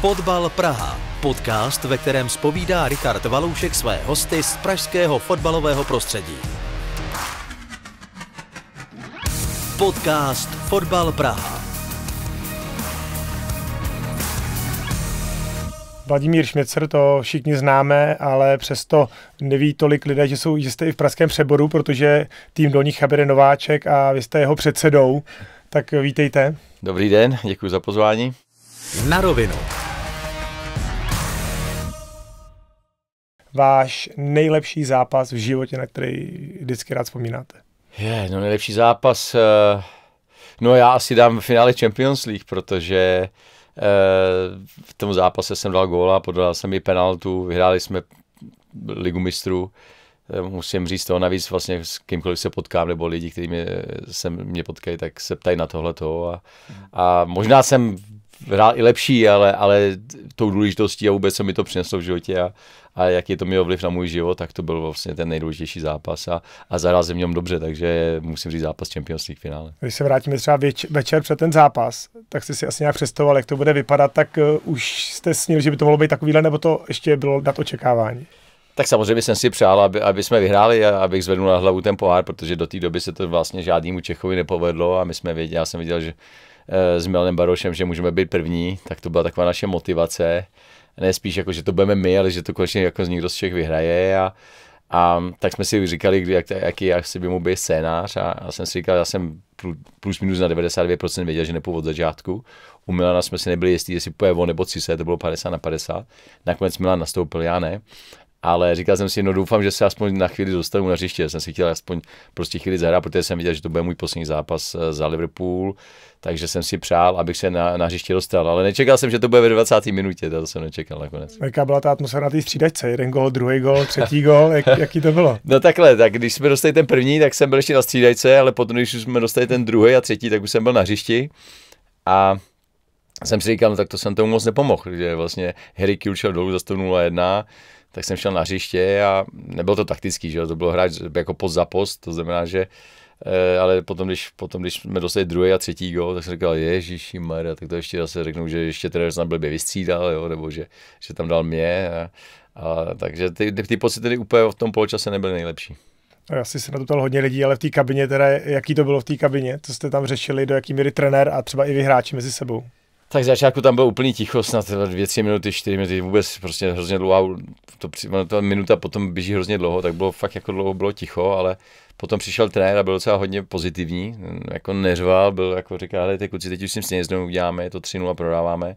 Fotbal Praha. Podcast, ve kterém spovídá Richard Valoušek své hosty z pražského fotbalového prostředí. Podcast Fotbal Praha. Vladimír Šmicer, to všichni známe, ale přesto neví tolik lidé, že, jsou, že jste i v Pražském přeboru, protože tým dolních Chabere Nováček a vy jste jeho předsedou. Tak vítejte. Dobrý den, děkuji za pozvání. Na rovinu. váš nejlepší zápas v životě, na který vždycky rád vzpomínáte? Je, no nejlepší zápas, eh, no já asi dám v finále Champions League, protože eh, v tom zápase jsem dal góla, podal jsem i penaltu, vyhráli jsme ligu mistrů, eh, musím říct toho navíc vlastně s kýmkoliv se potkám, nebo lidi, kteří mě, se mě potkají, tak se ptají na tohle a, a možná jsem hrál i lepší, ale, ale tou důležitostí a vůbec co mi to přineslo v životě a, a jaký to mělo vliv na můj život, tak to byl vlastně ten nejdůležitější zápas a, a zahrál jsem něm dobře, takže musím říct zápas Champions League finále. Když se vrátíme třeba věč, večer před ten zápas, tak jsi si asi nějak představoval, jak to bude vypadat, tak eh, už jste snil, že by to mohlo být takovýhle, nebo to ještě bylo nad očekávání? Tak samozřejmě jsem si přál, aby, aby jsme vyhráli a abych zvednul na hlavu ten pohár, protože do té doby se to vlastně žádnému Čechovi nepovedlo a my jsme věděli, já jsem viděl, že s Milanem Barošem, že můžeme být první, tak to byla taková naše motivace. Ne spíš jako, že to budeme my, ale že to konečně jako někdo z všech vyhraje a, a tak jsme si říkali, jak, jaký asi by mu byl scénář a, a jsem si říkal, já jsem plus minus na 92% věděl, že nepůjdu od začátku. U Milana jsme si nebyli jistí, jestli půjde on nebo Cise, to bylo 50 na 50. Nakonec Milan nastoupil, já ne ale říkal jsem si, no doufám, že se aspoň na chvíli dostanu na hřiště. Jsem si chtěl aspoň prostě chvíli zahrát, protože jsem viděl, že to bude můj poslední zápas eh, za Liverpool, takže jsem si přál, abych se na, na hřiště dostal. Ale nečekal jsem, že to bude ve 20. minutě, to jsem nečekal nakonec. Jaká byla ta atmosféra na té střídačce? Jeden gol, druhý gol, třetí gol, jak, jaký to bylo? No takhle, tak když jsme dostali ten první, tak jsem byl ještě na střídačce, ale potom, když jsme dostali ten druhý a třetí, tak už jsem byl na hřišti. A jsem si říkal, no tak to jsem tomu moc nepomohl, že vlastně Harry Kill šel dolů za 101 tak jsem šel na hřiště a nebyl to taktický, že to bylo hrát jako post za post, to znamená, že eh, ale potom, když, potom, když jsme dostali druhý a třetí gol, tak jsem říkal, ježiši Maria, tak to ještě zase řeknu, že ještě trenér snad blbě vystřídal, jo, nebo že, že tam dal mě. A, a, takže ty, ty pocity úplně v tom poločase nebyly nejlepší. Já si se na to ptal hodně lidí, ale v té kabině, teda, jaký to bylo v té kabině, co jste tam řešili, do jaký míry trenér a třeba i vy hráči mezi sebou? Tak začátku tam bylo úplný ticho, snad dvě, tři minuty, čtyři minuty, vůbec prostě hrozně dlouhá, to, to minuta potom běží hrozně dlouho, tak bylo fakt jako dlouho bylo ticho, ale potom přišel trenér a byl docela hodně pozitivní, jako neřval, byl jako říkal, hele, ty kluci, teď už si s znovu uděláme, je to 3-0 prodáváme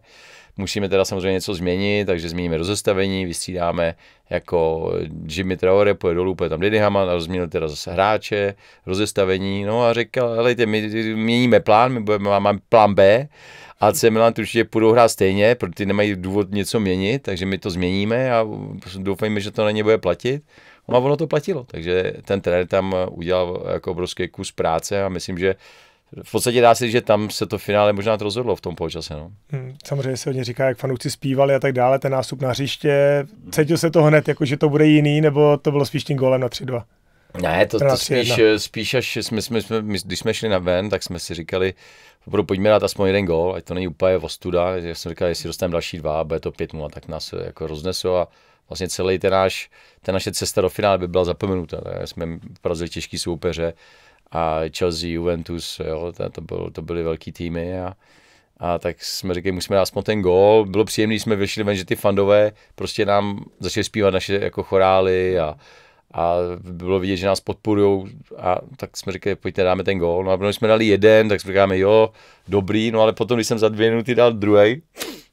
musíme teda samozřejmě něco změnit, takže změníme rozestavení, vystřídáme jako Jimmy Traore, pojede dolů, pojede tam Didi Haman a rozměnil teda zase hráče, rozestavení, no a řekl, helejte, my měníme plán, my budeme, máme plán B, a AC Milan určitě půjdou hrát stejně, protože nemají důvod něco měnit, takže my to změníme a doufejme, že to na ně bude platit. No a ono to platilo, takže ten trenér tam udělal jako obrovský kus práce a myslím, že v podstatě dá se říct, že tam se to finále možná to rozhodlo v tom poločase. No. Hmm, samozřejmě se hodně říká, jak fanoušci zpívali a tak dále, ten nástup na hřiště. Cítil se to hned, jako že to bude jiný, nebo to bylo spíš tím golem na 3-2? Ne, to, to spíš, eh, spíš až jsme, jsme, jsme, my, když jsme šli na ven, tak jsme si říkali, opravdu pojďme dát aspoň jeden gol, ať to není úplně ostuda. Já jsem říkal, jestli dostaneme další dva bude to 5 a tak nás eh, jako rozneslo a vlastně celý ten náš, ten naše cesta do finále by byla zapomenuta. Ne? Jsme porazili těžký soupeře, a Chelsea, Juventus, jo, to, byl, to byly velký týmy a, a tak jsme říkali, musíme dát aspoň ten gol. Bylo příjemné, jsme vyšli ven, že ty fandové prostě nám začali zpívat naše jako chorály a, a bylo vidět, že nás podporují a tak jsme říkali, pojďte dáme ten gól. No a když jsme dali jeden, tak jsme říkáme, jo, dobrý, no ale potom, když jsem za dvě minuty dal druhý,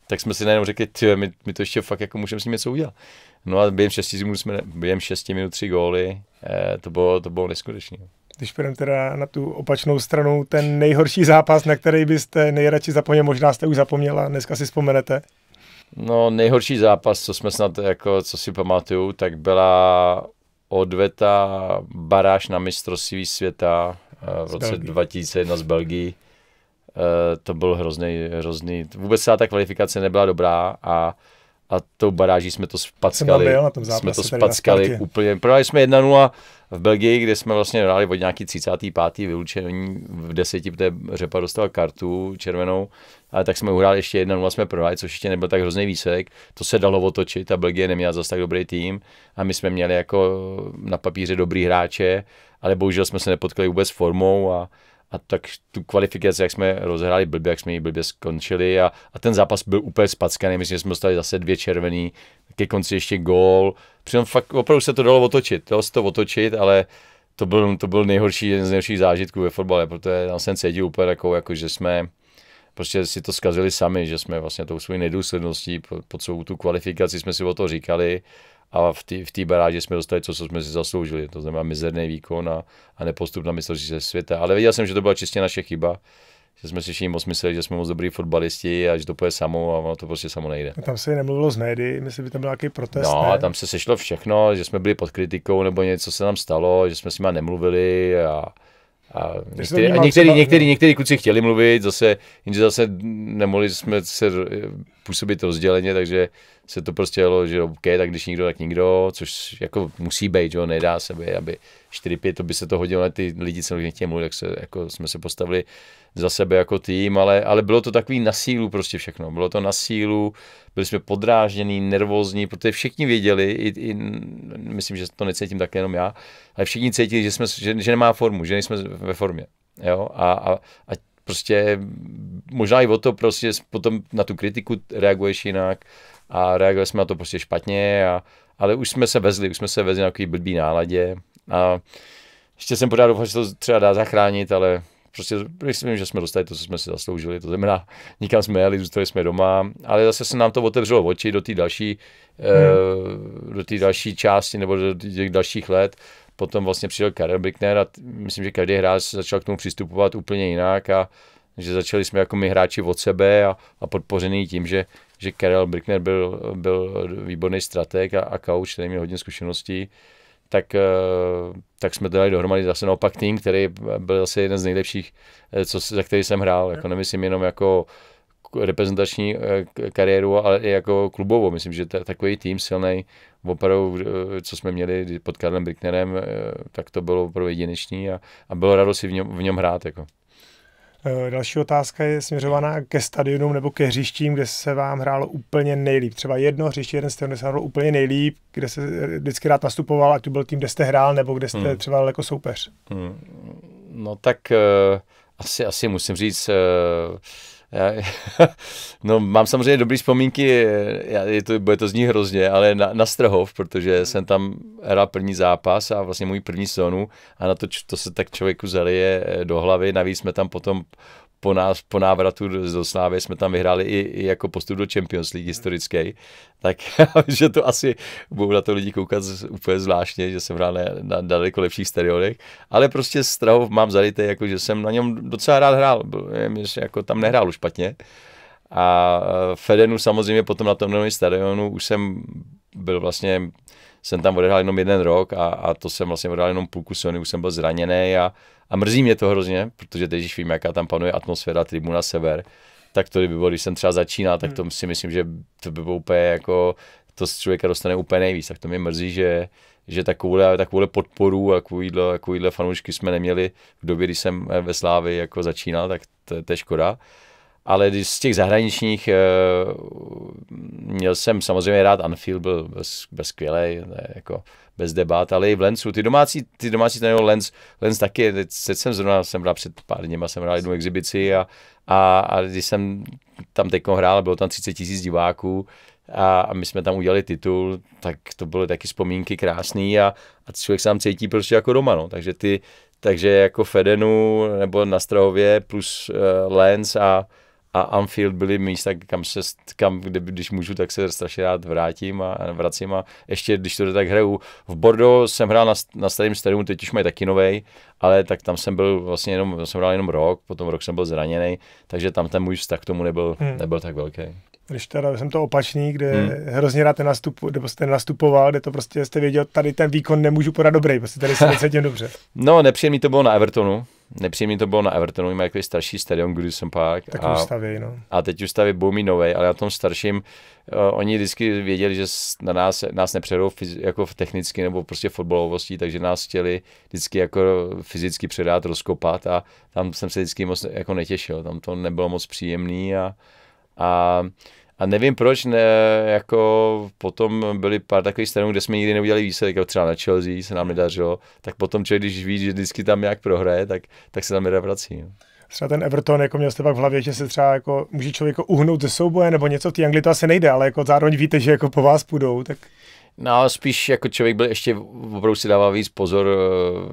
tak jsme si najednou řekli, ty, my, my, to ještě fakt jako můžeme s ním něco udělat. No a během šesti minut jsme, během šesti minut tři góly, eh, to bylo, to bylo neskutečné když půjdeme teda na tu opačnou stranu, ten nejhorší zápas, na který byste nejradši zapomněl, možná jste už zapomněla, dneska si vzpomenete. No, nejhorší zápas, co jsme snad, jako, co si pamatuju, tak byla odveta baráž na mistrovství světa eh, v roce 2001 z Belgii. Eh, to byl hrozný, hrozný. Vůbec ta kvalifikace nebyla dobrá a a tou baráží jsme to spackali. Byl na tom zápase, jsme to spackali úplně. Prohráli jsme 1-0 v Belgii, kde jsme vlastně hráli od nějaký 35. vylučení v deseti, protože Řepa dostal kartu červenou, ale tak jsme uhráli ještě 1-0, jsme prohráli, což ještě nebyl tak hrozný výsek. To se dalo otočit a Belgie neměla zase tak dobrý tým a my jsme měli jako na papíře dobrý hráče, ale bohužel jsme se nepotkali vůbec formou a a tak tu kvalifikaci, jak jsme rozhráli blbě, jak jsme ji blbě skončili a, a ten zápas byl úplně spackaný, myslím, že jsme dostali zase dvě červený, ke konci ještě gól, přitom fakt opravdu se to dalo otočit, dalo se to otočit, ale to byl, to byl nejhorší, jeden z nejhorších zážitků ve fotbale, protože tam jsem cítil úplně takovou, jako že jsme prostě si to zkazili sami, že jsme vlastně tou svojí nedůsledností po, po celou tu kvalifikaci jsme si o to říkali a v té v tý baráži jsme dostali to, co jsme si zasloužili, to znamená mizerný výkon a, a nepostup na mistrovství světa. Ale věděl jsem, že to byla čistě naše chyba, že jsme si všichni moc mysleli, že jsme moc dobrý fotbalisti a že to půjde samo a ono to prostě samo nejde. A tam se nemluvilo z médií, myslím, že tam byl nějaký protest. No, ne? tam se sešlo všechno, že jsme byli pod kritikou nebo něco se nám stalo, že jsme s nimi nemluvili a, a některý, a některý, třeba, některý, některý, kluci chtěli mluvit, zase, jenže zase nemohli jsme se způsobit rozděleně, takže se to prostě jelo, že OK, tak když nikdo, tak nikdo, což jako musí být, že nedá se být, aby 4-5, to by se to hodilo na ty lidi, co nechtějí mluvit, tak se, jako jsme se postavili za sebe jako tým, ale, ale bylo to takový na sílu prostě všechno, bylo to na sílu, byli jsme podrážděný, nervózní, protože všichni věděli, i, i, myslím, že to necítím tak jenom já, ale všichni cítili, že, jsme, že, že nemá formu, že nejsme ve formě. Jo? A, a, a prostě možná i o to prostě potom na tu kritiku reaguješ jinak a reagovali jsme na to prostě špatně, a, ale už jsme se vezli, už jsme se vezli na takový blbý náladě a ještě jsem pořád doufal, že to třeba dá zachránit, ale prostě myslím, že jsme dostali to, co jsme si zasloužili, to znamená, nikam jsme jeli, zůstali jsme doma, ale zase se nám to otevřelo oči do té další, eh, hmm. do té další části nebo do těch dalších let potom vlastně přišel Karel Bickner a myslím, že každý hráč začal k tomu přistupovat úplně jinak a že začali jsme jako my hráči od sebe a, a podpořený tím, že, že Karel Brickner byl, byl výborný strateg a, a coach, který měl hodně zkušeností, tak, eh, tak jsme to dali dohromady zase naopak tým, který byl zase jeden z nejlepších, eh, co, za který jsem hrál. Jako nemyslím jenom jako reprezentační eh, kariéru, ale i jako klubovou. Myslím, že takový tým silný opravdu, eh, co jsme měli pod Karlem Bricknerem, eh, tak to bylo opravdu jedinečný a, a bylo rado si v něm, v něm hrát. Jako. Eh, další otázka je směřovaná ke stadionům nebo ke hřištím, kde se vám hrálo úplně nejlíp. Třeba jedno hřiště, jeden stadion, kde se hrálo úplně nejlíp, kde se vždycky rád nastupoval, ať to byl tým, kde jste hrál, nebo kde jste hmm. třeba jako soupeř. Hmm. No tak uh, asi, asi musím říct, uh, já, no, mám samozřejmě dobré vzpomínky, já, je to, bude to znít hrozně, ale na, na Strhov, protože mhm. jsem tam hrál první zápas a vlastně můj první sonu a na to, to se tak člověku zalije eh, do hlavy. Navíc jsme tam potom po, nás, po návratu do Slávy jsme tam vyhráli i, i jako postup do Champions League historický, tak že to asi budou na to lidi koukat úplně zvláštně, že jsem hrál na, na daleko lepších stadionech, ale prostě Strahov mám zalité, jako že jsem na něm docela rád hrál, mě jako tam nehrál už špatně. A Fedenu samozřejmě potom na tom novém stadionu už jsem byl vlastně jsem tam odehrál jenom jeden rok a, a to jsem vlastně odehrál jenom půlku sony, už jsem byl zraněný a, a mrzí mě to hrozně, protože teď, když vím, jaká tam panuje atmosféra Tribuna Sever, tak to kdyby bylo, když jsem třeba začínal, tak to hmm. si myslím, že to by bylo úplně jako, to z člověka dostane úplně nejvíc, tak to mě mrzí, že, že takovouhle, takovouhle podporu a takovýhle, takovýhle fanoušky jsme neměli v době, kdy jsem ve Slávi jako začínal, tak to, to je škoda ale z těch zahraničních eh, měl jsem samozřejmě rád Anfield, byl, byl skvělý, jako bez debat, ale i v Lensu. Ty domácí, ty domácí ten Lens, Lens taky, teď jsem zrovna, jsem hrál před pár dněma, jsem hrál jednu exibici a, a, a když jsem tam teď hrál, bylo tam 30 tisíc diváků, a, a my jsme tam udělali titul, tak to byly taky vzpomínky krásný a, a člověk sám cítí prostě jako doma, no. takže ty, takže jako Fedenu nebo na Strahově plus uh, Lens a a Anfield byly místa, kam, se, kam kde, když můžu, tak se strašně rád vrátím a vracím a ještě, když to jde, tak hraju. V Bordeaux jsem hrál na, na starém stadionu, teď už mají taky novej, ale tak tam jsem byl vlastně jenom, jsem hrál jenom rok, potom rok jsem byl zraněný, takže tam ten můj vztah k tomu nebyl, hmm. nebyl tak velký. Když teda jsem to opačný, kde hmm. hrozně rád nastupu, kde prostě nastupoval, kde to prostě jste věděl, tady ten výkon nemůžu podat dobrý, prostě tady se necítím dobře. No, nepříjemný to bylo na Evertonu, Nepříjemný to bylo na Evertonu, mají jako starší stadion Goodison Park. Tak a, staví, no. a teď už staví Bumi nový, ale na tom starším uh, oni vždycky věděli, že na nás, nás nepředou fyz, jako technicky nebo prostě fotbalovostí, takže nás chtěli vždycky jako fyzicky předat, rozkopat a tam jsem se vždycky moc jako netěšil, tam to nebylo moc příjemný a, a a nevím proč, ne, jako potom byly pár takových stranů, kde jsme nikdy neudělali výsledek, jako třeba na Chelsea se nám nedařilo, tak potom člověk, když ví, že vždycky tam nějak prohraje, tak, tak se tam jde vrací. Jo. No. Třeba ten Everton, jako měl jste pak v hlavě, že se třeba jako může člověk jako uhnout ze souboje nebo něco, v té Anglii to asi nejde, ale jako zároveň víte, že jako po vás půjdou, tak... No, spíš jako člověk byl ještě, opravdu si dává víc pozor,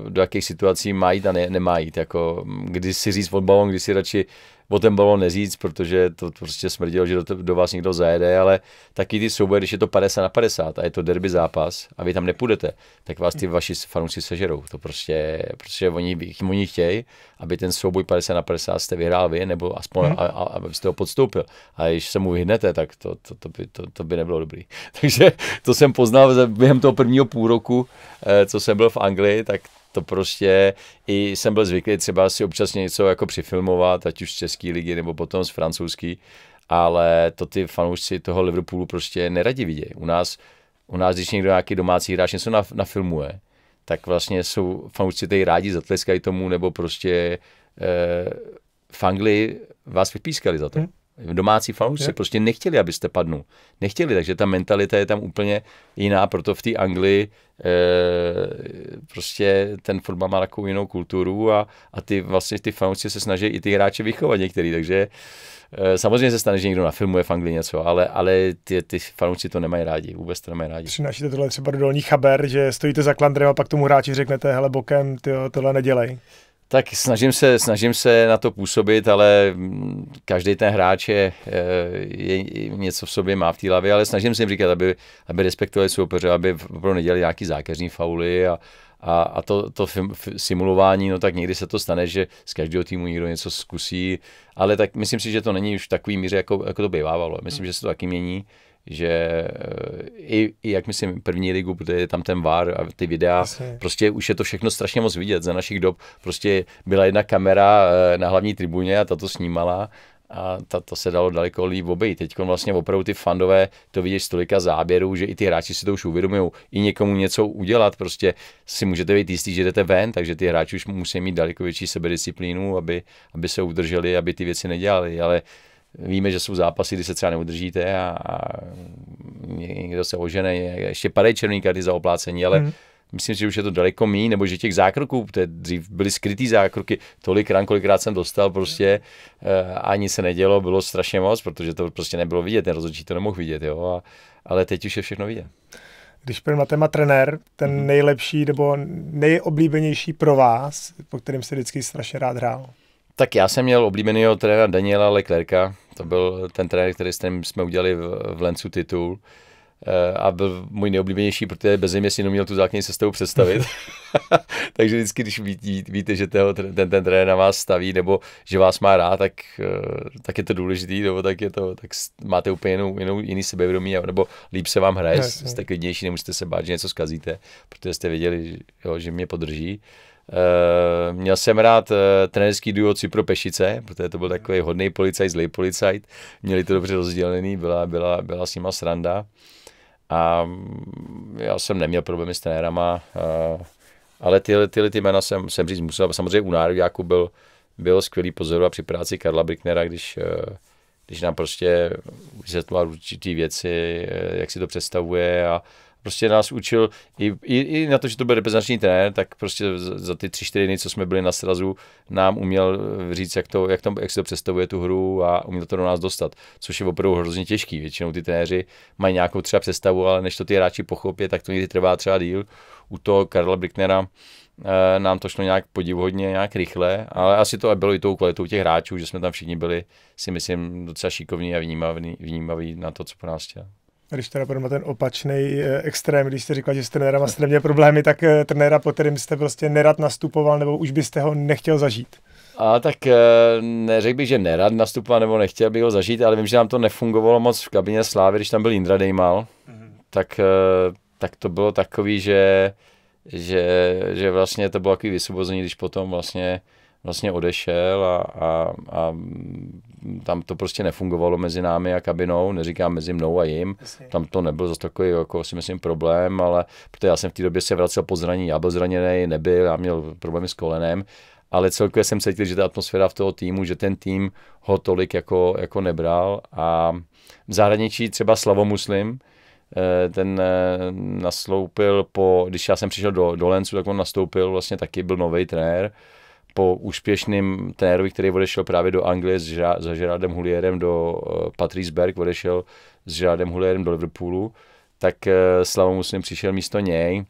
eh, do jakých situací má jít a ne, nemá jít. Jako, mm, kdy si říct fotbalem, kdy si radši o ten balon neříct, protože to prostě smrdilo, že do, do vás někdo zajede, ale taky ty souboje, když je to 50 na 50 a je to derby zápas a vy tam nepůjdete, tak vás ty vaši fanoušci sežerou. To prostě, prostě oni, oni chtějí, aby ten souboj 50 na 50 jste vyhrál vy, nebo aspoň hmm. a, a, abyste ho podstoupil. A když se mu vyhnete, tak to, to, to, by, to, to by nebylo dobrý. Takže to jsem poznal během toho prvního půl roku, eh, co jsem byl v Anglii, tak to prostě i jsem byl zvyklý třeba si občas něco jako přifilmovat, ať už z české ligy nebo potom z francouzský, ale to ty fanoušci toho Liverpoolu prostě neradi vidějí. U nás, u nás když někdo nějaký domácí hráč něco na, nafilmuje, tak vlastně jsou fanoušci tady rádi, zatleskají tomu, nebo prostě e, v Anglii vás vypískali za to. Hmm domácí fanoušci prostě nechtěli, abyste padnul. Nechtěli, takže ta mentalita je tam úplně jiná, proto v té Anglii e, prostě ten fotbal má takovou jinou kulturu a, a ty vlastně ty fanoušci se snaží i ty hráče vychovat některý, takže eh, samozřejmě se stane, že někdo nafilmuje v Anglii něco, ale, ale ty, ty fanoušci to nemají rádi, vůbec to nemají rádi. Přinášíte tohle třeba do dolní chaber, že stojíte za klandrem a pak tomu hráči řeknete, hele bokem, tyjo, tohle nedělej. Tak snažím se, snažím se na to působit, ale každý ten hráč je, eh, je, je něco v sobě má v té hlavě, ale snažím se jim říkat, aby, aby respektovali soupeře, aby opravdu nedělali nějaký zákeřní fauly a, a, a to, to simulování, no tak někdy se to stane, že z každého týmu někdo něco zkusí, ale tak myslím si, že to není už v takový míře, jako, jako to bývávalo. Myslím, že se to taky mění že eh, i, i jak myslím první ligu, protože je tam ten VAR a ty videa, Jasně. prostě už je to všechno strašně moc vidět za našich dob. Prostě byla jedna kamera eh, na hlavní tribuně a ta to snímala a ta, to se dalo daleko líp obejít. Teď vlastně opravdu ty fandové to vidíš z tolika záběrů, že i ty hráči si to už uvědomují. I někomu něco udělat, prostě si můžete být jistý, že jdete ven, takže ty hráči už musí mít daleko větší sebedisciplínu, aby, aby se udrželi, aby ty věci nedělali, ale víme, že jsou zápasy, kdy se třeba neudržíte a, a někdo se ožene, ještě padají červené karty za oplácení, ale hmm. myslím, že už je to daleko mí, nebo že těch zákroků, to dřív byly skrytý zákroky, tolik ran, kolikrát jsem dostal prostě hmm. ani se nedělo, bylo strašně moc, protože to prostě nebylo vidět, ten rozhodčí to nemohl vidět, jo, a, ale teď už je všechno vidět. Když byl na téma trenér, ten hmm. nejlepší nebo nejoblíbenější pro vás, po kterým se vždycky strašně rád hrál? Tak já jsem měl oblíbeného trenéra Daniela Leclerca, to byl ten trenér, který s ním jsme udělali v, v Lencu titul eh, a byl můj nejoblíbenější, protože bez něj si neměl tu základní sestavu představit. Takže vždycky, když ví, víte, že toho, ten, ten trenér na vás staví, nebo že vás má rád, tak, eh, tak je to důležitý, nebo tak, je to, tak máte úplně jinou, jinou, jiný sebevědomí, nebo líp se vám hraje, jste klidnější, nemusíte se bát, že něco zkazíte, protože jste věděli, že, jo, že mě podrží. Eh, měl jsem rád eh, trenerský duo Cipro Pešice, protože to byl takový hodný policajt, zlej policajt. Měli to dobře rozdělený, byla, byla, byla s nima sranda. A mm, já jsem neměl problémy s trenérama, eh, ale tyhle, tyhle ty jména jsem, jsem říct musel. Samozřejmě u Nároďáku byl, byl skvělý pozorovat při práci Karla Bricknera, když, když nám prostě vysvětloval určitý věci, jak si to představuje a, prostě nás učil i, i, i na to, že to byl reprezentační trenér, tak prostě za ty tři, čtyři dny, co jsme byli na srazu, nám uměl říct, jak, to, jak, tam, jak se to představuje tu hru a uměl to do nás dostat, což je opravdu hrozně těžký. Většinou ty trenéři mají nějakou třeba představu, ale než to ty hráči pochopí, tak to někdy trvá třeba díl. U toho Karla Bricknera eh, nám to šlo nějak podivhodně, nějak rychle, ale asi to bylo i tou kvalitou těch hráčů, že jsme tam všichni byli, si myslím, docela šikovní a vnímaví, vnímaví na to, co po nás chtěl. Když teda půjdeme na ten opačný eh, extrém, když jste říkal, že s a jste problémy, tak eh, trenéra, po kterým jste prostě nerad nastupoval, nebo už byste ho nechtěl zažít? A tak eh, neřekl bych, že nerad nastupoval nebo nechtěl bych ho zažít, ale vím, že nám to nefungovalo moc v kabině Slávy, když tam byl Indra Dejmal, mm-hmm. tak, tak to bylo takový, že, že, že vlastně to bylo takový vysvobození, když potom vlastně vlastně odešel a, a, a tam to prostě nefungovalo mezi námi a kabinou, neříkám mezi mnou a jim, Jasně. tam to nebyl zase takový, jako si myslím, problém, ale protože já jsem v té době se vracel po zranění, já byl zraněný, nebyl, já měl problémy s kolenem, ale celkově jsem cítil, že ta atmosféra v toho týmu, že ten tým ho tolik jako, jako nebral a v zahraničí třeba Slavo Muslim eh, ten eh, nastoupil po, když já jsem přišel do, do Lencu, tak on nastoupil, vlastně taky byl nový trenér, po úspěšném trenérovi, který odešel právě do Anglie za Gerardem Hulierem do eh, Patrice Berg, odešel s Gerardem Hulierem do Liverpoolu, tak eh, Slavo Muslim přišel místo něj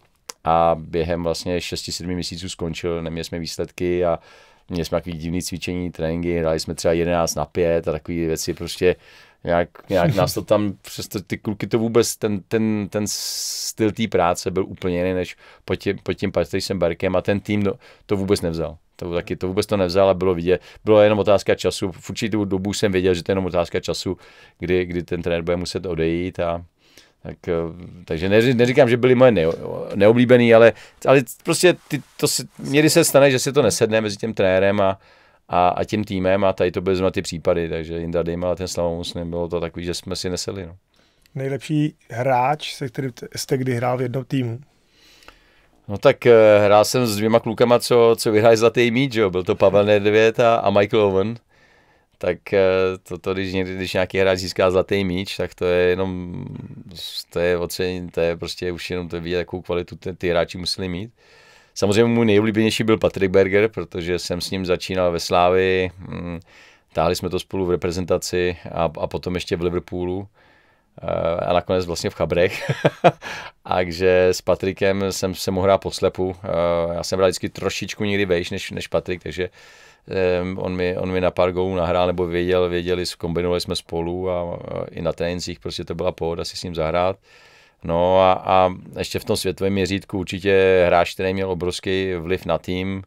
a během vlastně 6-7 měsíců skončil, neměli jsme výsledky a měli jsme takový divný cvičení, tréninky, hráli jsme třeba 11 na 5 a takové věci prostě jak, jak nás to tam, přesto ty kluky to vůbec, ten, ten, ten styl té práce byl úplně jiný než pod, tě, pod tím Patricem Berkem a ten tým to, to vůbec nevzal. To, taky, to vůbec to nevzal a bylo vidět. Bylo jenom otázka času. V určitou dobu jsem věděl, že to je jenom otázka času, kdy, kdy ten trenér bude muset odejít a, tak, eh, takže neříkám, že byly moje neoblíbený, ale, ale prostě ty, to si, někdy se stane, že si to nesedne mezi tím trenérem a, a, a tím týmem a tady to byly zrovna ty případy, takže Jindra Dejma a ten Slavomus, bylo to takový, že jsme si neseli. No. Nejlepší hráč, se kterým jste kdy hrál v jednom týmu? No tak eh, hrál jsem s dvěma klukama, co, co vyhráli zlatý míč, jo. byl to Pavel Nedvěd a, a Michael Owen. Tak eh, to, to když, někdy, když nějaký hráč získá zlatý míč, tak to je jenom, to je ocenění, to je prostě už jenom to vidět, jakou kvalitu ty, ty hráči museli mít. Uh, Samozřejmě můj nejoblíbenější byl Patrick Berger, protože jsem s ním začínal ve Slávi, mm, táhli jsme to spolu v reprezentaci a, a potom ještě v Liverpoolu eh, a nakonec vlastně v Chabrech. Takže s Patrikem jsem se mohl hrát podslepu. Eh, já jsem hrál vždycky trošičku někdy vejš než, než Patrik, takže eh, on mi, on mi na pár gólů nahrál, nebo věděl, věděli, kombinovali jsme spolu a i na trénincích prostě to byla pohoda si s ním zahrát. No a, a ještě v tom světovém měřítku určitě hráč, který měl obrovský vliv na tým,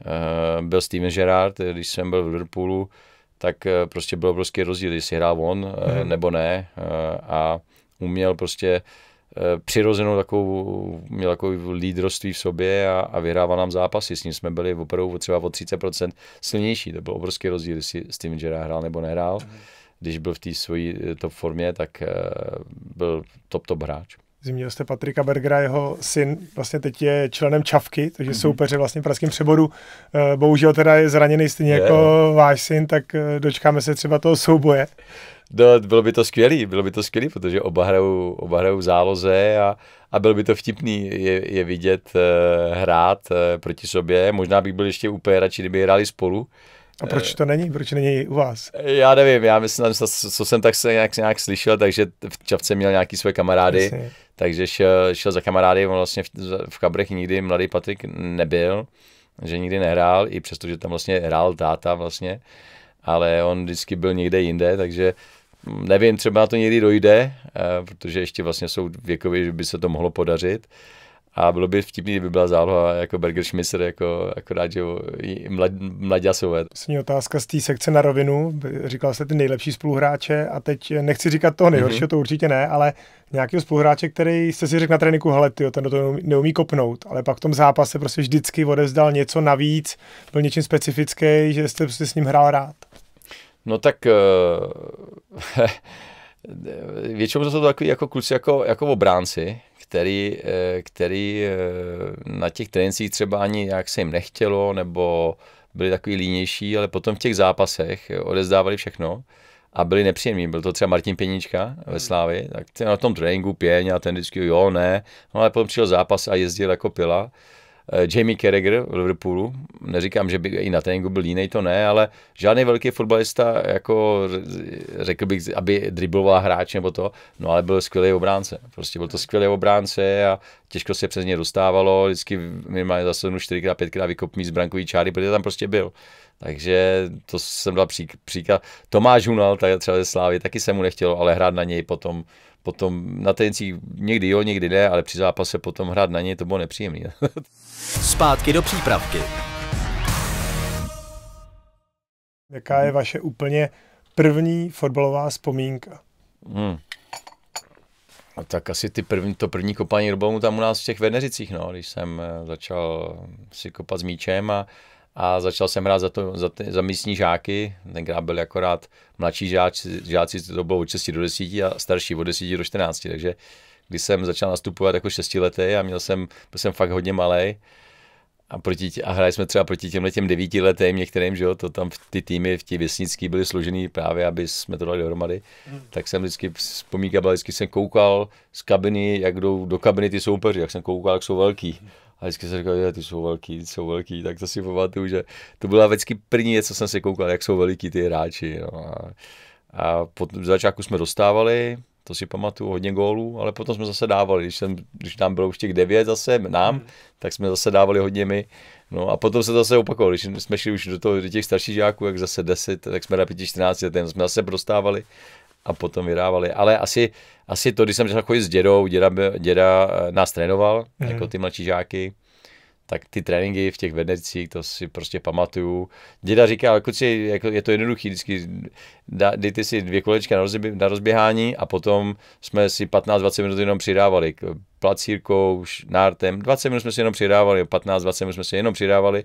eh, byl Steven Gerrard, když jsem byl v Liverpoolu, tak eh, prostě byl obrovský rozdíl, jestli hrál on hmm. nebo ne a uměl prostě přirozenou takovou, měl takový lídrovství v sobě a, a vyhrával nám zápasy. S ním jsme byli opravdu třeba o 30% silnější. To byl obrovský rozdíl, jestli Steven Gerrard hrál nebo nehrál. Hmm když byl v té svojí eh, top formě, tak eh, byl top top hráč. Zmínil jste Patrika Bergera, jeho syn vlastně teď je členem Čavky, takže mm-hmm. soupeře vlastně pražském přeboru. Eh, bohužel teda je zraněný stejně jako je. jako váš syn, tak dočkáme se třeba toho souboje. No, bylo by to skvělý, bylo by to skvělý, protože oba hrajou, oba hrajou v záloze a, a bylo by to vtipný je, je vidět hrát proti sobě. Možná bych byl ještě úplně radši, kdyby hráli spolu, a proč to není? Proč není u vás? Eh, já nevím, já myslím, co jsem tak se nějak, nějak slyšel, takže v Čavce měl nějaký své kamarády, Jasně. takže šel, šel za kamarády, on vlastně v, v Kabrech nikdy mladý Patrik nebyl, že nikdy nehrál, i přesto, že tam vlastně hrál táta vlastně, ale on vždycky byl někde jinde, takže nevím, třeba na to někdy dojde, eh, protože ještě vlastně jsou věkově, že by se to mohlo podařit, a bylo by vtipný, kdyby byla záloha jako Berger Schmisser, jako akorát, že mlad, mladěsové. Poslední otázka z té sekce na rovinu. Říkal jste ty nejlepší spoluhráče a teď nechci říkat toho nejhoršího, mm-hmm. to určitě ne, ale nějakého spoluhráče, který jste si řekl na tréninku, hele, tyjo, ten to neumí kopnout, ale pak v tom zápase prostě vždycky odevzdal něco navíc, byl něčím specifický, že jste prostě s ním hrál rád. No tak uh, většinou to takový jako kluci jako, jako obránci, který, eh, který eh, na těch trénincích třeba ani jak se jim nechtělo, nebo byli takový línější, ale potom v těch zápasech odezdávali všechno a byli nepříjemní. Byl to třeba Martin Pěnička ve hmm. Slávi, tak ten na tom tréninku pěň a ten vždycky jo, ne, no ale potom přišel zápas a jezdil jako pila Eh, Jamie Carragher v Liverpoolu, neříkám, že by i na tréninku byl jiný, to ne, ale žádný velký fotbalista, jako řekl bych, aby dribloval hráč nebo to, no ale byl skvělý obránce. Prostě byl to skvělý obránce a těžko se přes ně dostávalo, vždycky minimálně zase 4x, 5x vykopmí z brankový čáry, protože tam prostě byl. Takže to jsem dal příklad. Tomáš Hunal, tak třeba ze Slávy, taky se mu nechtělo, ale hrát na něj potom potom na tencích někdy jo, někdy ne, ale při zápase potom hrát na něj to bylo nepříjemné. Zpátky do přípravky. Jaká je vaše úplně první fotbalová vzpomínka? Hmm. A no tak asi ty první, to první kopání robomu tam u nás v těch Venericích, no, když jsem eh, začal si kopat s míčem a, a začal jsem hrát za, to, za, ty, za místní žáky, tenkrát byl akorát mladší žáci, žáci, to bylo od 6 do 10 a starší od 10 do 14, takže když jsem začal nastupovat jako šestiletý a měl jsem, byl jsem fakt hodně malý, a, proti, a hráli jsme třeba proti těm těm devítiletým některým, že jo, to tam ty týmy v ty vesnický byly složený právě, aby jsme to dali dohromady, Hmm. tak jsem vždycky vzpomínka byla, vždycky jsem koukal z kabiny, jak jdou do kabiny ty soupeři, jak jsem koukal, jak jsou velký. Hmm. A vždycky jsem říkal, že ty jsou velký, ty jsou velký, tak to si pamatuju, že to byla vždycky první věc, co jsem si koukal, jak jsou veliký ty hráči. No. A, a po začátku jsme dostávali, to si pamatuju, hodně gólů, ale potom jsme zase dávali, když, jsem, když nám bylo už těch devět zase nám, hmm. tak jsme zase dávali hodně my. No a potom se zase opakovalo, když jsme šli už do, toho, do těch starších žáků, jak zase 10, tak jsme na 5, 14 let, jsme zase prostávali a potom vyrávali. Ale asi, asi to, když jsem začal chodit s dědou, děda, děda eh, nás trénoval, mm-hmm. jako ty mladší žáky, tak ty tréninky v těch vedercích, to si prostě pamatuju. Děda říkal, jako kluci, jako je to jednoduchý, vždycky dejte si dvě kolečka na, rozbě, na rozběhání a potom jsme si 15-20 minut jenom přidávali eh, placírkou, nártem, 20 minut jsme si jenom přidávali, 15-20 minut jsme si jenom přidávali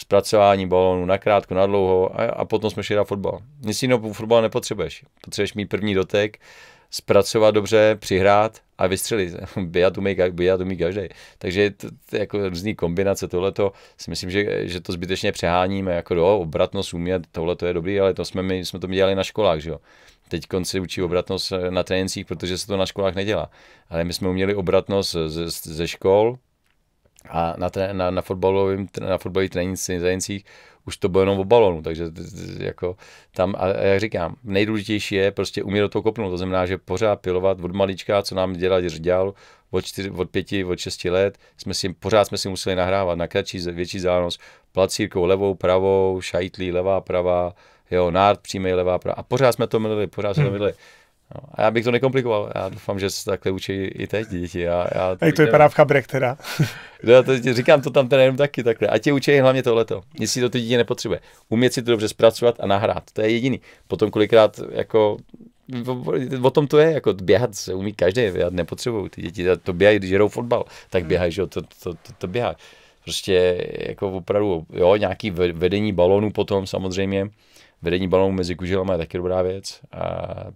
zpracování balónu na krátko, na dlouho a, a potom jsme šli na fotbal. Nic jiného fotbal nepotřebuješ. Potřebuješ mít první dotek, zpracovat dobře, přihrát a vystřelit. Bija to umí, bija umí každý. Takže to, to, jako různý kombinace tohleto, si myslím, že, že to zbytečně přeháníme, jako do obratnost umět, tohle je dobrý, ale to jsme my, jsme to my dělali na školách, že jo. Teď konci učí obratnost eh, na trénincích, protože se to na školách nedělá. Ale my jsme uměli obratnost ze, ze škol, a na, na, na, fotbalovým, na fotbalových trénincích už to bylo jenom o balonu, takže jako tam, a jak říkám, nejdůležitější je prostě umět do toho kopnout, to znamená, že pořád pilovat od malička, co nám dělat dělal, od, čtyři, od pěti, od šesti let, jsme si, pořád jsme si museli nahrávat na kratší, větší zános, placírkou levou, pravou, šajtlí, levá, pravá, jo, nárt, přímý, levá, pravá. A pořád jsme to měli, pořád jsme to hmm. měli. Hmm. No, a já bych to nekomplikoval. Já doufám, že se takhle učí i teď děti. Já, já to Jak to vypadá v kabrech teda? No, já to říkám, to tam jenom taky takhle. A tě učí hlavně tohleto. Jestli to ty dítě nepotřebuje. Umět si to dobře zpracovat a nahrát. To je jediný. Potom kolikrát jako o tom to je, jako běhat se umí každý, já nepotřebuju ty děti, to běhají, když jedou fotbal, tak hmm. běhají, že jo, to, to, to, to běhá. Prostě jako opravdu, jo, nějaký vedení balonu potom samozřejmě, vedení balónu mezi kuželama je taky dobrá věc, a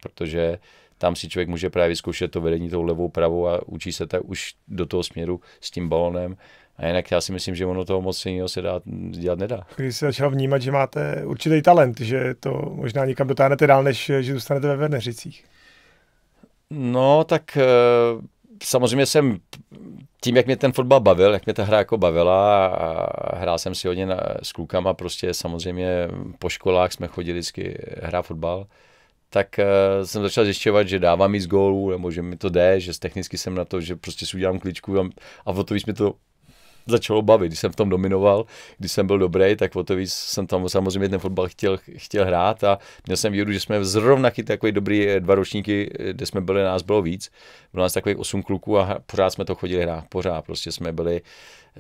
protože tam si člověk může právě vyzkoušet to vedení tou levou pravou a učí se tak už do toho směru s tím balónem, A jinak já si myslím, že ono toho moc jiného se dá, dělat nedá. Když se začal vnímat, že máte určitý talent, že to možná někam dotáhnete dál, než že zůstanete ve Verneřicích. No, tak eh, samozřejmě jsem tím, jak mě ten fotbal bavil, jak mě ta hra jako bavila a hrál jsem si hodně na, s klukama, prostě samozřejmě po školách jsme chodili vždycky hrát fotbal, tak uh, jsem začal zjišťovat, že dávám z gólů, nebo že mi to jde, že technicky jsem na to, že prostě si udělám kličku a, a o to víc mi to začalo bavit, když jsem v tom dominoval, když jsem byl dobrý, tak o to víc jsem tam samozřejmě ten fotbal chtěl, chtěl hrát a měl jsem výhodu, že jsme zrovna chytili takový dobrý eh, dva ročníky, eh, kde jsme byli, nás bylo víc, bylo nás takových osm kluků a pořád jsme to chodili hrát, pořád, prostě jsme byli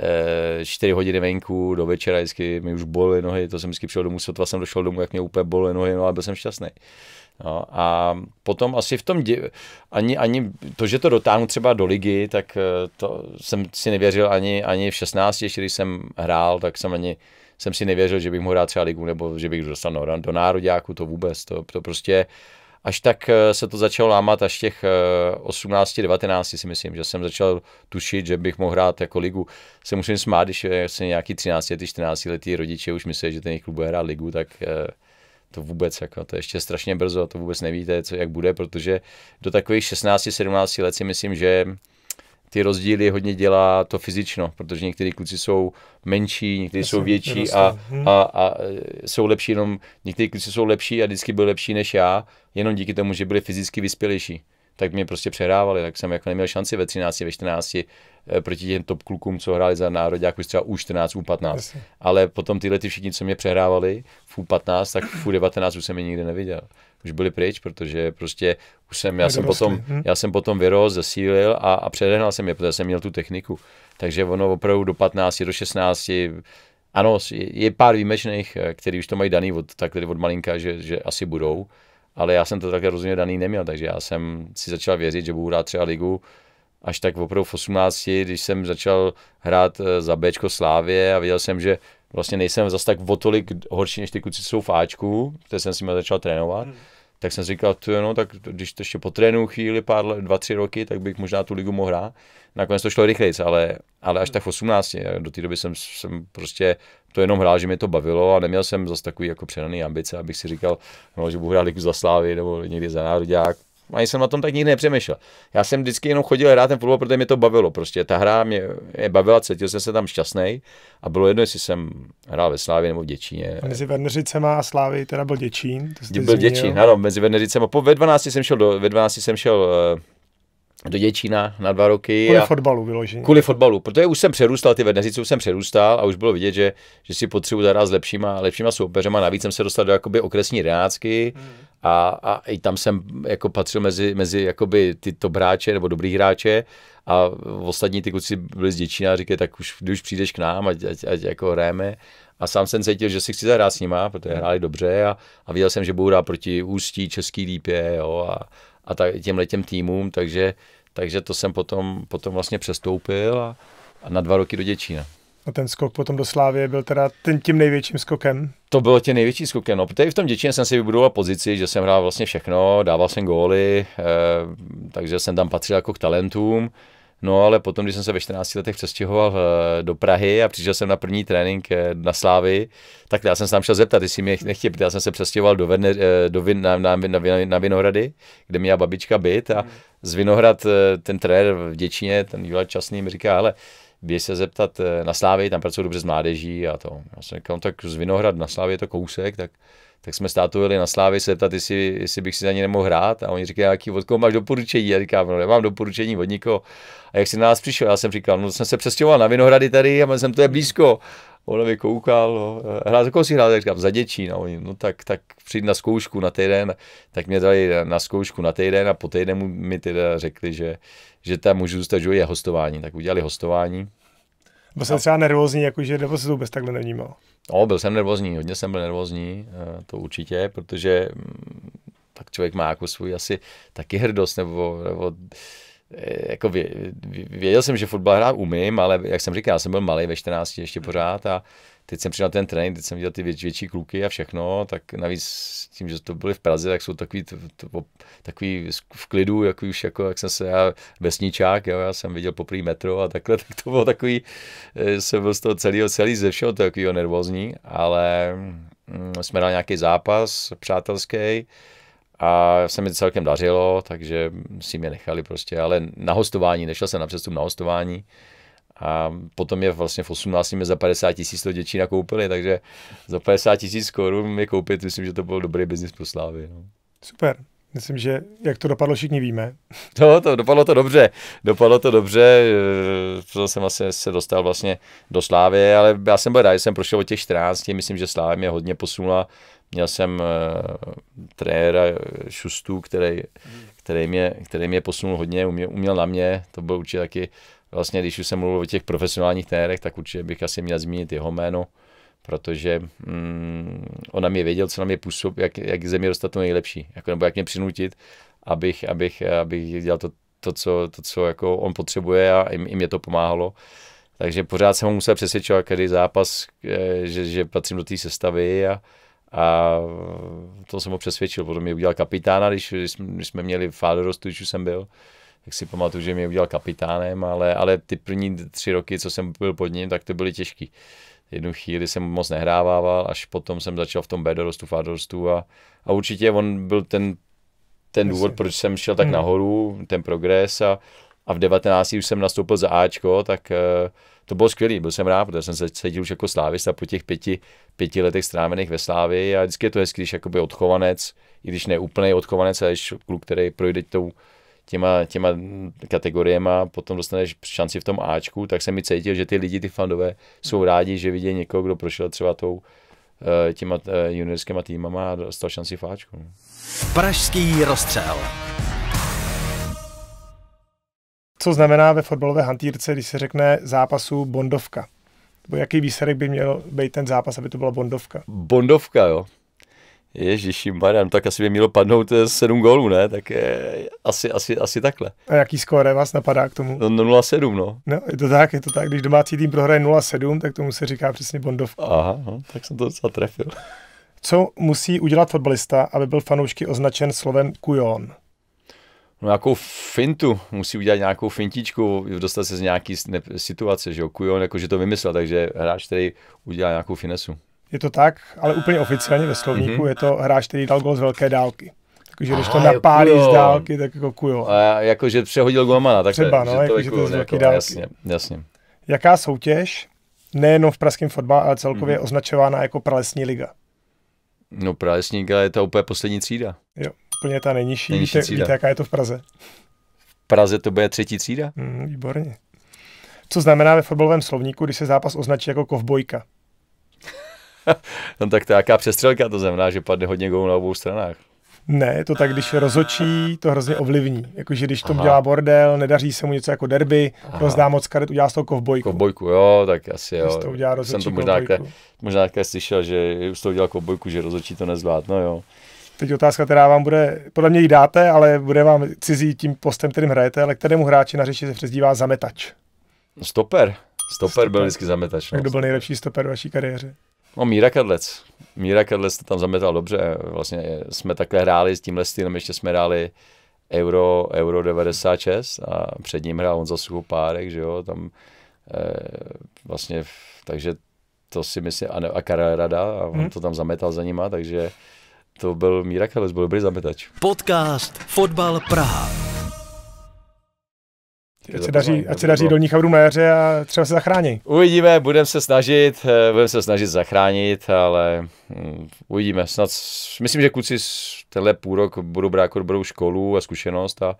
eh, čtyři hodiny venku, do večera vždycky mi už bolely nohy, to jsem vždycky přišel domů, sotva jsem došel domů, jak mě úplně bolely nohy, no a byl jsem šťastný. No, a potom asi v tom, dě- ani, ani to, že to dotáhnu třeba do ligy, tak eh, to jsem si nevěřil ani, ani v 16, ještě když jsem hrál, tak jsem ani jsem si nevěřil, že bych mohl hrát třeba ligu, nebo že bych dostal no, do, do nároďáku, to vůbec, to, to prostě až tak eh, se to začalo lámat až těch 18, eh, 19 si myslím, že jsem začal tušit, že bych mohl hrát jako ligu. Se musím smát, když se nějaký 13, 14 letý rodiče už myslí, že ten klub bude hrát ligu, tak to vůbec, jako, to ještě strašně brzo, to vůbec nevíte, co, jak bude, protože do takových 16-17 let si myslím, že ty rozdíly hodně dělá to fyzično, protože někteří kluci jsou menší, někteří jsou větší mhm. a, a, a e, jsou lepší jenom, někteří kluci jsou lepší a vždycky byli lepší než já, jenom díky tomu, že byli fyzicky vyspělejší tak mě prostě přehrávali, tak jsem jako neměl šanci ve 13, ve 14 eh, proti těm top klukům, co hráli za národě, jako třeba U14, U15. Ale potom tyhle ty všichni, co mě přehrávali v U15, tak v U19 už jsem je nikdy neviděl. Už byli pryč, protože prostě už jsem, já jsem potom, hm? já jsem potom vyrost, zesílil a, a předehnal jsem je, protože jsem měl tu techniku. Takže ono opravdu do 15, do 16, ano, je pár výjimečných, eh, který už to mají daný od, tak od malinka, že, že asi budou, ale já jsem to také rozhodně daný neměl, takže já jsem si začal věřit, že budu hrát třeba ligu až tak opravdu v 18, když jsem začal hrát eh, za Bčko Slávě a viděl jsem, že vlastně nejsem zas tak o tolik horší, než ty kluci jsou v Ačku, které jsem si měl začal trénovat. Hmm tak jsem říkal, tu, no, tak když to ještě potrénu chvíli, pár dva, tři roky, tak bych možná tu ligu mohl hrát. Nakonec to šlo rychleji, ale, ale až hmm. tak v 18. Do té doby jsem, jsem prostě to jenom hrál, že mě to bavilo a neměl jsem zase takový jako přenaný ambice, abych si říkal, no, že budu hrát ligu za Slávy nebo někdy za Národák ani jsem na tom tak nikdy nepřemýšlel. Já jsem vždycky jenom chodil hrát ten fotbal, protože mě to bavilo. Prostě ta hra mě, mě bavila, cítil jsem se tam šťastný a bylo jedno, jestli jsem hrál ve Slávě nebo v Děčíně. A mezi Verneřicema a Slávy teda byl Děčín. To byl zmínil. Děčín, ano, mezi Verneřicema. Po, ve 12 jsem šel, do, ve 12 jsem šel eh, do Děčína na dva roky. Kvůli a fotbalu vyloženě. Kvůli fotbalu, protože už jsem přerůstal, ty vednezice už jsem přerůstal a už bylo vidět, že, že si potřebuji zahrát s lepšíma, lepšíma soupeřema. Navíc jsem se dostal do jakoby okresní renácky hmm. a, a, i tam jsem jako patřil mezi, mezi jakoby tyto bráče nebo dobrý hráče. A ostatní ty kluci byli z Děčína a říkají, tak už, když přijdeš k nám, ať, ať, ať jako hrajeme. A sám jsem cítil, že si chci zahrát s nima, protože hmm. hráli dobře a, a viděl jsem, že budou hrát proti Ústí, Český lípě jo, a, a tak, těm letem týmům, takže, takže to jsem potom, potom vlastně přestoupil a, a na dva roky do Děčína. A ten skok potom do Slávie byl teda ten tím největším skokem? To bylo tím největší skokem, no, protože v tom Děčíně jsem si vybudoval pozici, že jsem hrál vlastně všechno, dával jsem góly, eh, takže jsem tam patřil jako k talentům. No ale potom, když jsem se ve 14 letech přestěhoval eh, do Prahy a přišel jsem na první trénink eh, na Slávy, tak já jsem se tam šel zeptat, jestli mě protože já jsem se přestěhoval do, Verne, eh, do vin, na, na, na, na, Vinohrady, kde měla babička byt a hmm. z Vinohrad ten trenér v Děčině, ten Jula Časný mi říká, ale běž se zeptat na Slávy, tam pracují dobře s mládeží a to. Já jsem říkal, no, tak z Vinohrad na Slávy je to kousek, tak tak jsme s tátou jeli na Slávy se ptat, jestli, jestli bych si za ně nemohl hrát. A oni říkají, jaký od koho máš doporučení? Já říkám, no nemám doporučení od nikoho. A jak si na nás přišel, já jsem říkal, no jsem se přestěhoval na Vinohrady tady a jsem to je blízko. On mi koukal, no, hrát, jako si hrát, říkám, za děčín. A oni, no tak, tak přijít na zkoušku na týden, tak mě dali na zkoušku na týden a po týdnu mi teda řekli, že, že tam můžu zůstat, že je hostování. Tak udělali hostování byl jsem třeba nervózní, jakože, nebo se to vůbec takhle nevnímal? No, byl jsem nervózní, hodně jsem byl nervózní, eh, to určitě, protože mm, tak člověk má jako svůj asi taky hrdost, nebo, nebo eh, jako vě, věděl jsem, že fotbal hrát umím, ale jak jsem říkal, já jsem byl malý ve 14 ještě pořád a teď jsem na ten trénink, teď jsem viděl ty větší, větší kluky a všechno, tak navíc tím, že to byli v Praze, tak jsou takový, to, to, takový v klidu, jak už jako, jak jsem se já vesničák, jo, já jsem viděl poprvé metro a takhle, tak to bylo takový, eh, jsem byl z toho celého, celý ze všeho takovýho nervózní, ale mm, jsme dali nějaký zápas přátelský, a se mi celkem dařilo, takže si mě nechali prostě, ale na hostování, nešel jsem na přestup na hostování, a potom je vlastně v 18 za 50 tisíc to děčí nakoupili, takže za 50 tisíc korun je koupit, myslím, že to byl dobrý biznis pro Slávy. No. Super. Myslím, že jak to dopadlo, všichni víme. No, to, dopadlo to dobře. Dopadlo to dobře, protože eh, jsem vlastně se dostal vlastně do Slávy, ale já jsem byl rád, že jsem prošel od těch 14, myslím, že Slávě mě hodně posunula. Měl jsem uh, trenéra Šustu, který, který, mě, který mě posunul hodně, uměl, uměl na mě, to byl určitě taky vlastně, když už jsem mluvil o těch profesionálních trenérech, tak určitě bych asi měl zmínit jeho jméno, protože mm, on na mě věděl, co na mě působ, jak, jak ze mě dostat to nejlepší, jako, nebo jak mě přinutit, abych, abych, abych dělal to, to, co, to, co jako on potřebuje a i, i mě to pomáhalo. Takže pořád jsem mu musel přesvědčovat každý zápas, eh, že, že patřím do té sestavy a, a to jsem ho přesvědčil. Potom mě udělal kapitána, když, když jsme měli Fádorostu, když jsem byl tak si pamatuju, že mě udělal kapitánem, ale, ale ty první tři roky, co jsem byl pod ním, tak to byly těžký. Jednu chvíli jsem moc nehrával, až potom jsem začal v tom B dorostu, A a, a určitě on byl ten, ten důvod, proč jsem šel tak hmm. nahoru, ten progres a, a v 19. už jsem nastoupil za Ačko, tak eh, to bylo skvělé, byl jsem rád, protože jsem se cítil už jako slávista po těch pěti, pěti letech strávených ve Slávě a vždycky je to hezký, když jakoby odchovanec, i když ne úplný odchovanec, ale když kluk, který projde tou, těma, těma kategoriemi potom dostaneš šanci v tom Ačku, tak jsem mi cítil, že ty lidi, ty fandové, jsou no. rádi, že vidí někoho, kdo prošel třeba tou eh, těma eh, juniorskýma týmama a dostal šanci v Ačku. No. Pražský rozstřel. Co znamená ve fotbalové hantýrce, když se řekne zápasu Bondovka? jaký výsledek by měl být ten zápas, aby to byla Bondovka? Bondovka, jo. Ježiši Marian, no tak asi by mělo padnout 7 eh, gólů, ne? Tak je, eh, asi, asi, asi takhle. A jaký skóre vás napadá k tomu? No, 0-7, no, no. No, je to tak, je to tak. Když domácí tým prohraje 0-7, tak tomu se říká přesně Bondovka. Aha, no, tak jsem to docela trefil. Co musí udělat fotbalista, aby byl fanoušky označen slovem kujon? No, nějakou fintu, musí udělat nějakou fintičku, dostat se z nějaký situace, že jo, kujon, jakože to vymyslel, takže hráč, který udělá nějakou finesu. Je to tak, ale úplně oficiálně ve slovníku mm-hmm. je to hráč, který dal gol z velké dálky. Takže když to napálí z dálky, tak jako kujo. A jakože přehodil golmana, tak Třeba, no, že to, jako, že to z velké jako- dálky. Jasně, jasně. Jaká soutěž, nejenom v pražském fotbale, ale celkově mm-hmm. označována jako pralesní liga? No pralesní liga je to úplně poslední třída. Jo, úplně ta nejnižší. nejnižší víte, třída. víte, jaká je to v Praze? V Praze to bude třetí třída. Mm, výborně. Co znamená ve fotbalovém slovníku, když se zápas označí jako kovbojka? no tak to je jaká přestřelka, to znamená, že padne hodně gólů na obou stranách. Ne, je to tak, když rozočí, to hrozně ovlivní. Jakože když to dělá bordel, nedaří se mu něco jako derby, Aha. rozdá moc karet, udělá z toho kovbojku. Kovbojku, jo, tak asi jo. Když to udělá rozočí, Jsem to možná takhle, možná takhle slyšel, že z toho udělal kovbojku, že rozočí to nezvlád, no jo. Teď otázka, která vám bude, podle mě ji dáte, ale bude vám cizí tím postem, kterým hrajete, ale kterému hráči na řeči se přezdívá zametač? Stoper. Stoper, stoper. byl vždycky zametač. No. Kdo byl nejlepší stoper vaší kariéře? No Míra Kadlec. Míra Kadlec to tam zametal dobře. Vlastně jsme takhle hráli s tímhle stylem, ještě jsme hráli Euro, Euro 96 a před ním hrál on za párek, že jo, tam e, vlastně, takže to si myslím, a, ne, a Karel Rada, a on hmm. to tam zametal za nima, takže to byl Míra Kadlec, byl dobrý zametač. Podcast Fotbal Praha. Ať se daří, ať se daří dolní chavrům na jaře a třeba se zachrání. Uvidíme, budeme se snažit, eh, budeme se snažit zachránit, ale mm, uvidíme. Snad, myslím, že kluci tenhle půl rok budou brát jako dobrou školu a zkušenost a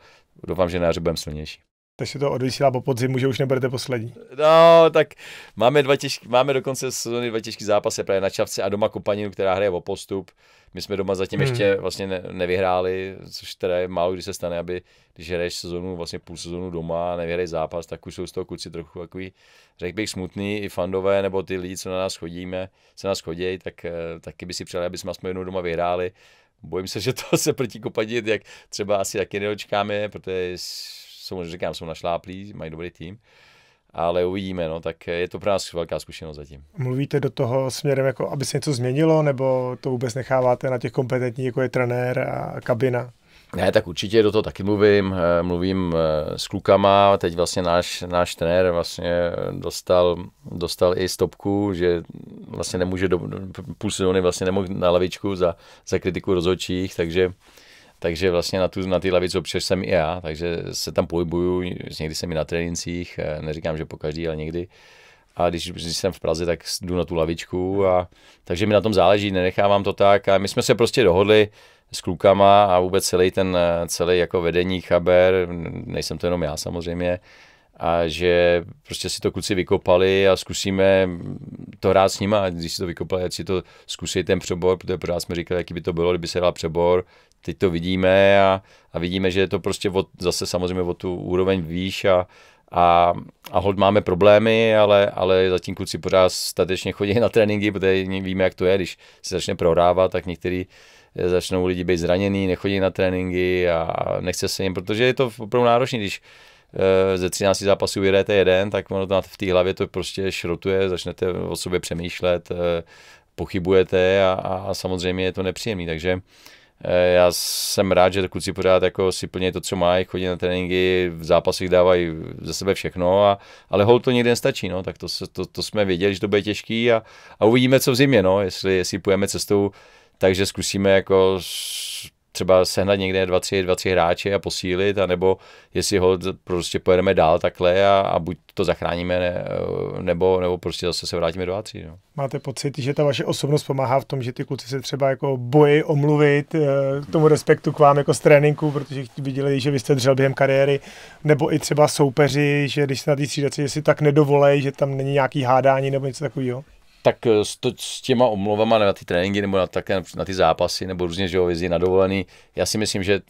doufám, že na jaře budeme silnější. Takže se to odvysílá po podzimu, že už nebudete poslední. No, tak máme, dva těžký, máme dokonce sezóny dva těžké zápasy právě na Čavce a doma Kopaninu, která hraje o postup. My jsme doma zatím hmm. ještě vlastně ne, nevyhráli, což teda je málo, když se stane, aby když hraješ sezonu, vlastně půl sezonu doma a nevyhraješ zápas, tak už jsou z toho kluci trochu takový, řekl bych, smutný, i fandové, nebo ty lidi, co na nás chodíme, se nás chodí, tak eh, taky by si přáli, aby jsme aspoň jednou doma vyhráli. Bojím se, že to se proti kopadit, jak třeba asi taky nedočkáme, protože jsou, říkám, jsou našláplí, mají dobrý tým ale uvidíme, no, tak je to pro nás velká zkušenost zatím. Mluvíte do toho směrem, jako aby se něco změnilo, nebo to vůbec necháváte na těch kompetentních, jako je trenér a kabina? Ne, tak určitě do toho taky mluvím. Eh, mluvím eh, s klukama, teď vlastně náš, náš trenér vlastně eh, dostal, dostal i stopku, že vlastně nemůže, do, půl sezóny vlastně nemohl na lavičku za, za kritiku rozhodčích, takže takže vlastně na, tu, na ty lavice občas jsem i já, takže se tam pohybuju, někdy jsem i na trénincích, eh, neříkám, že pokaždý, ale někdy. A když, když jsem v Praze, tak jdu na tu lavičku, a, takže mi na tom záleží, nenechávám to tak. A my jsme se prostě dohodli s klukama a vůbec celý ten, eh, celý jako vedení Chaber, nejsem to jenom já samozřejmě, a že prostě si to kluci vykopali a zkusíme to hrát s nima, a když si to vykopali, ať si to zkusí ten přebor, protože pořád jsme říkali, jaký by to bylo, kdyby se dal přebor teď to vidíme a, a vidíme, že je to prostě od, zase samozřejmě o tu úroveň výš a, a, a hod máme problémy, ale, ale zatím kluci pořád statečně chodí na tréninky, protože víme, jak to je, když se začne prohrávat, tak některý eh, začnou lidi být zraněný, nechodí na tréninky a nechce se jim, protože je to opravdu náročné, když eh, ze 13 zápasů vyhrajete jeden, tak ono to v té hlavě to prostě šrotuje, začnete o sobě přemýšlet, eh, pochybujete a, a samozřejmě je to nepříjemný, takže Eh, já jsem rád, že kluci pořád jako si plně to, co mají, chodí na tréninky, v zápasech dávají ze sebe všechno, a, ale hol to nikdy nestačí, no, tak to, to, to jsme věděli, že to bude těžký a, a uvidíme, co v zimě, no, jestli, jestli půjdeme cestou, takže zkusíme jako třeba sehnat někde 23 3, 2, 3 hráče a posílit, anebo jestli ho prostě pojedeme dál takhle a, a buď to zachráníme, ne, eh, nebo, nebo prostě zase se vrátíme do A3. No. Máte pocit, že ta vaše osobnost pomáhá v tom, že ty kluci se třeba jako bojí omluvit k eh, tomu respektu k vám jako z tréninku, protože viděli, že vy jste dřel během kariéry, nebo i třeba soupeři, že když se na té střídaci, jestli tak nedovolej, že tam není nějaký hádání nebo něco takového? tak eh, s, to, s těma omluvama na ty tréninky nebo na, také na ty zápasy nebo různě, že jo, na dovolený, já si myslím, že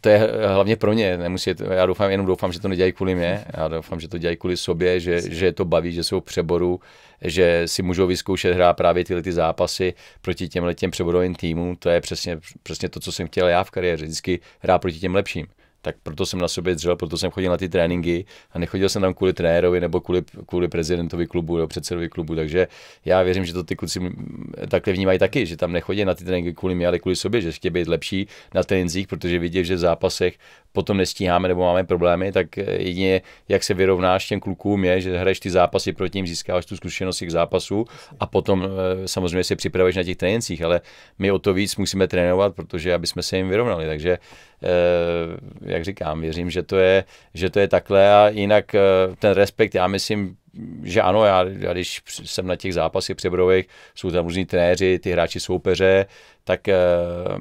to je hlavně pro mě, nemusí, já doufám, jenom doufám, že to nedělají kvůli mě, já doufám, že to dělají kvůli sobě, že, že to baví, že jsou v přeboru, že si můžou vyzkoušet hrát právě tyhle ty zápasy proti těm těm přeborovým týmům, to je přesně, přesně to, co jsem chtěl já v kariéře, vždycky hrát proti těm lepším tak proto jsem na sobě dřel, proto jsem chodil na ty tréninky a nechodil jsem tam kvůli trenérovi nebo kvůli, kvůli prezidentovi klubu nebo předsedovi klubu, takže já věřím, že to ty kluci takhle vnímají taky, že tam nechodí na ty tréninky kvůli mě, ale kvůli sobě, že chtějí být lepší na trénincích, protože vidí, že v zápasech potom nestíháme nebo máme problémy, tak jedině jak se vyrovnáš těm klukům je, že hraješ ty zápasy proti ním, získáváš tu zkušenost těch zápasů a potom e, samozřejmě se připravuješ na těch trénincích, ale my o to víc musíme trénovat, protože aby jsme se jim vyrovnali, takže Eh, jak říkám, věřím, že to je, že to je takhle a jinak eh, ten respekt, já myslím, že ano, já, já když jsem na těch zápasech přebrových, jsou tam různí trenéři, ty hráči soupeře, tak e,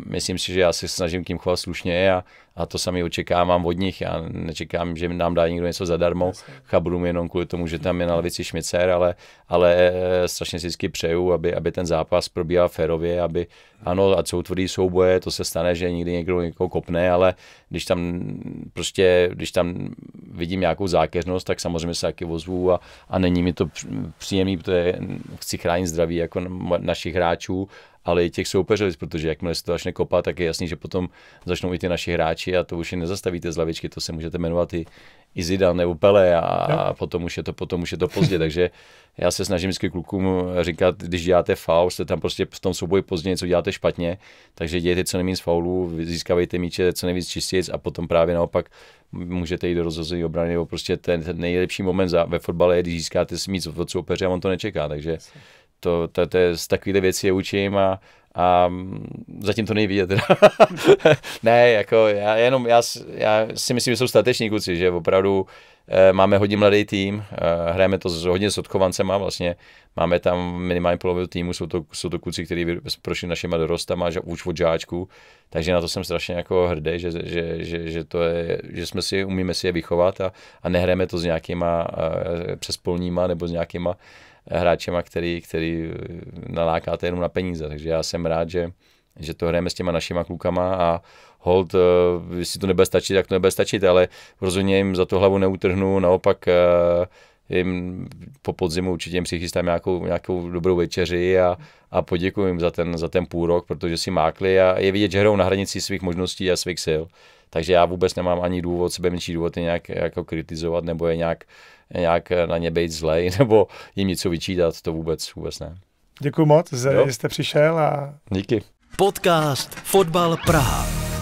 myslím si, že já se snažím k ním chovat slušně a, a to sami očekávám od nich. Já nečekám, že nám dá někdo něco zadarmo, chabru jenom kvůli tomu, že tam je na levici Šmicer, ale, ale eh, strašně si vždycky přeju, aby, aby ten zápas probíhal férově, aby ano, a jsou tvrdý souboje, to se stane, že někdy někdo někoho kopne, ale když tam prostě, když tam vidím nějakou zákeřnost, tak samozřejmě se taky ozvu a, a není mi to příjemný, protože chci chránit zdraví jako našich hráčů ale i těch soupeřovic, protože jakmile se to začne kopat, tak je jasný, že potom začnou i ty naši hráči a to už je nezastavíte z lavičky, to se můžete jmenovat i, i Zidane nebo Pele a, no. a potom, už je to, potom už je to pozdě, takže já se snažím vždycky klukům říkat, když děláte faul, jste tam prostě v tom souboji pozdě něco děláte špatně, takže dějte co nejméně z faulů, získávejte míče co nejvíc čistic a potom právě naopak můžete jít do rozhození obrany, nebo prostě ten, ten nejlepší moment za, ve fotbale je, když získáte smíc od soupeře a on to nečeká, takže Jasně to, to, to je z takovýhle věci je učím a, a mm, zatím to nejvíde Teda. ne, jako já jenom, já, já si myslím, že jsou stateční kluci, že opravdu eh, máme hodně mladý tým, eh, hrajeme to s, hodně s odchovancema vlastně, máme tam minimálně polovinu týmu, jsou to, jsou to kluci, kteří prošli našima dorostama, že, už od žáčku, takže na to jsem strašně jako hrdý, že, že, že, že, to je, že jsme si, umíme si je vychovat a, a nehrajeme to s nějakýma eh, přespolníma nebo s nějakýma hráčema, který, který eh, nalákáte jenom na peníze. Takže já jsem rád, že, že to hrajeme s těma našima klukama a hold, eh, jestli to nebude stačit, tak to nebude stačit, ale rozhodně jim za to hlavu neutrhnu, naopak eh, jim po podzimu určitě jim přichystám nějakou, nějakou dobrou večeři a, a poděkuji jim za ten, za ten půl rok, protože si mákli a je vidět, že hrajou na hranici svých možností a svých sil. Takže já vůbec nemám ani důvod, sebe menší důvod je nějak jako kritizovat nebo je nějak nějak eh, na ně být zlej nebo jim něco vyčítat, to vůbec, vůbec ne. Děkuji moc, že jste přišel a... Díky. Podcast Fotbal Praha.